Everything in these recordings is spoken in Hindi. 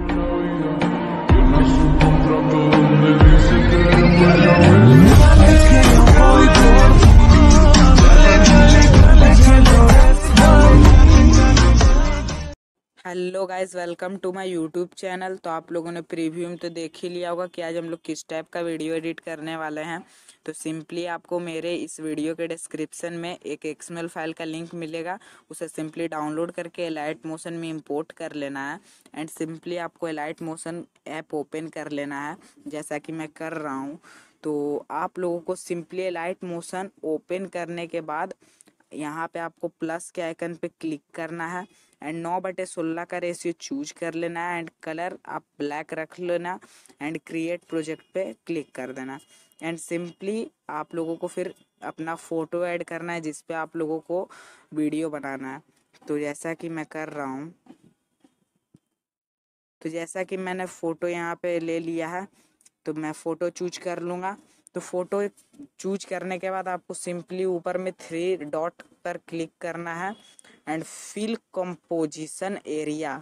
know you hello guys welcome to my YouTube channel तो आप लोगों ने प्रीव्यू में तो देख ही लिया होगा कि आज हम लोग किस टाइप का वीडियो एडिट करने वाले हैं तो सिंपली आपको मेरे इस वीडियो के डिस्क्रिप्शन में एक एक्सएमएल फाइल का लिंक मिलेगा उसे सिंपली डाउनलोड करके एलाइट मोशन में इम्पोर्ट कर लेना है एंड सिंपली आपको एलाइट मोशन ऐप ओपन कर लेना है जैसा कि मैं कर रहा हूँ तो आप लोगों को सिंपली एलाइट मोशन ओपन करने के बाद यहाँ पे आपको प्लस के आइकन पे क्लिक करना है एंड नौ बटे सोलह का रेशियो चूज कर लेना है एंड कलर आप ब्लैक रख लेना एंड क्रिएट प्रोजेक्ट पे क्लिक कर देना एंड सिंपली आप लोगों को फिर अपना फ़ोटो ऐड करना है जिसपे आप लोगों को वीडियो बनाना है तो जैसा कि मैं कर रहा हूँ तो जैसा कि मैंने फ़ोटो यहाँ पे ले लिया है तो मैं फ़ोटो चूज कर लूँगा तो फ़ोटो चूज करने के बाद आपको सिंपली ऊपर में थ्री डॉट पर क्लिक करना है एंड फिल कंपोजिशन एरिया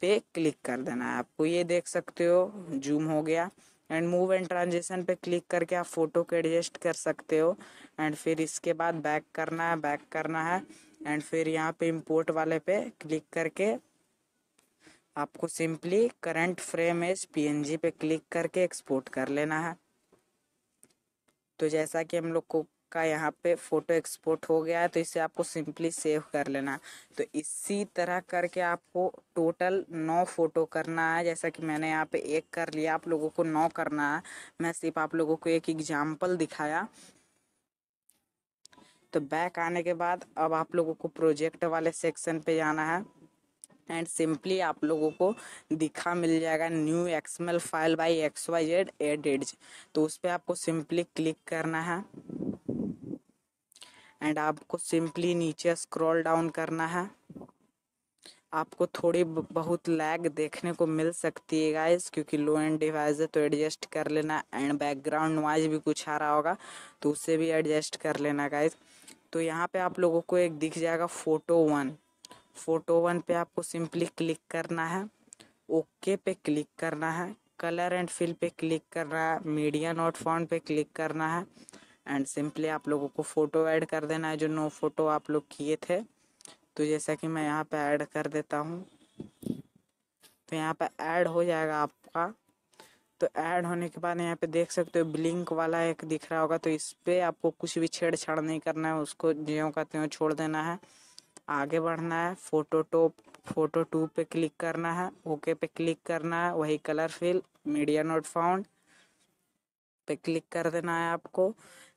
पे क्लिक कर देना है आपको ये देख सकते हो जूम हो गया एंड मूव एंड ट्रांजेक्शन पे क्लिक करके आप फ़ोटो को एडजस्ट कर सकते हो एंड फिर इसके बाद बैक करना है बैक करना है एंड फिर यहाँ पे इम्पोर्ट वाले पे क्लिक करके आपको simply current frame as PNG पे क्लिक करके एक्सपोर्ट कर लेना है तो जैसा कि हम लोग को का यहाँ पे फ़ोटो एक्सपोर्ट हो गया है तो इसे आपको सिंपली सेव कर लेना तो इसी तरह करके आपको टोटल नौ फ़ोटो करना है जैसा कि मैंने यहाँ पे एक कर लिया आप लोगों को नौ करना है मैं सिर्फ आप लोगों को एक एग्जाम्पल दिखाया तो बैक आने के बाद अब आप लोगों को प्रोजेक्ट वाले सेक्शन पे जाना है एंड सिंपली आप लोगों को दिखा मिल जाएगा new XML file by X Y Z add add तो उस पर आपको सिंपली क्लिक करना है एंड आपको सिंपली नीचे स्क्रॉल डाउन करना है आपको थोड़ी बहुत लैग देखने को मिल सकती है गाइस क्योंकि लो एंड डिवाइस है तो एडजस्ट कर लेना एंड बैकग्राउंड नॉइज भी कुछ आ रहा होगा तो उससे भी एडजस्ट कर लेना गाइस तो यहाँ पे आप लोगों को एक दिख जाएगा फोटो वन फ़ोटो वन पे आपको सिंपली क्लिक करना है ओके पे क्लिक करना है कलर एंड फिल पे क्लिक करना है मीडिया नोट फॉन्ट पे क्लिक करना है एंड सिंपली आप लोगों को फ़ोटो ऐड कर देना है जो नो फोटो आप लोग किए थे तो जैसा कि मैं यहाँ पे ऐड कर देता हूँ तो यहाँ पे ऐड हो जाएगा आपका तो ऐड होने के बाद यहाँ पे देख सकते हो ब्लिंक वाला एक दिख रहा होगा तो इस पर आपको कुछ भी छेड़छाड़ नहीं करना है उसको ज्यों का त्यों छोड़ देना है आगे बढ़ना है फोटो टॉप फोटो टू पे क्लिक करना है ओके पे क्लिक करना है वही colour fill media note found पे क्लिक कर देना है आपको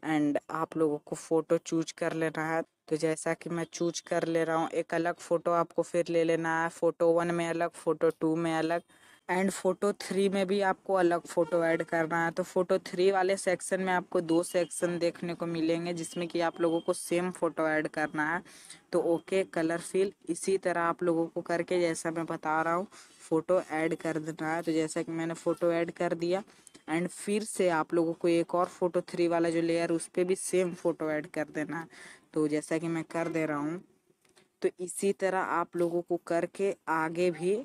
एंड आप लोगों को फ़ोटो चूज कर लेना है तो जैसा कि मैं चूज कर ले रहा हूँ एक अलग फ़ोटो आपको फिर ले लेना है फ़ोटो वन में अलग फ़ोटो टू में अलग एंड फ़ोटो थ्री में भी आपको अलग फ़ोटो ऐड करना है तो फ़ोटो थ्री वाले सेक्शन में आपको दो सेक्शन देखने को मिलेंगे जिसमें कि आप लोगों को सेम फ़ोटो ऐड करना है तो ओके कलर फिल इसी तरह आप लोगों को करके जैसा मैं बता रहा हूँ फ़ोटो ऐड कर देना है तो जैसा कि मैंने फ़ोटो ऐड कर दिया एंड फिर से आप लोगों को एक और फ़ोटो थ्री वाला जो लेयर उस पर भी सेम फ़ोटो ऐड कर देना है तो जैसा कि मैं कर दे रहा हूँ तो इसी तरह आप लोगों को करके आगे भी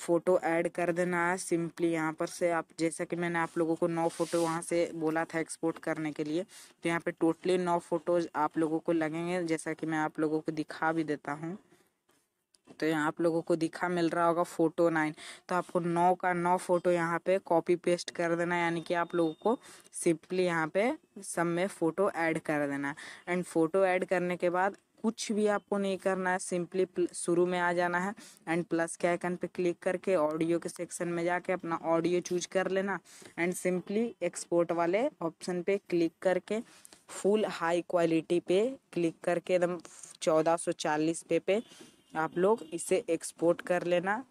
फ़ोटो ऐड कर देना है सिंपली यहाँ पर से आप जैसा कि मैंने आप लोगों को नौ फ़ोटो वहाँ से बोला था एक्सपोर्ट करने के लिए तो यहाँ पे टोटली नौ फ़ोटोज़ आप लोगों को लगेंगे जैसा कि मैं आप लोगों को दिखा भी देता हूँ सकते हो आप लोगों को दिखा मिल रहा होगा फोटो नाइन तो आपको नौ का नौ फोटो यहाँ पे कॉपी पेस्ट कर देना यानी कि आप लोगों को सिंपली यहाँ पे सब में फ़ोटो ऐड कर देना एंड फ़ोटो ऐड करने के बाद कुछ भी आपको नहीं करना है सिंपली शुरू में आ जाना है एंड प्लस के आइकन पे क्लिक करके ऑडियो के सेक्शन में जाके अपना ऑडियो चूज कर लेना एंड सिंपली एक्सपोर्ट वाले ऑप्शन पे क्लिक करके फुल हाई क्वालिटी पे क्लिक करके एकदम 1440 पे पे आप लोग इसे एक्सपोर्ट कर लेना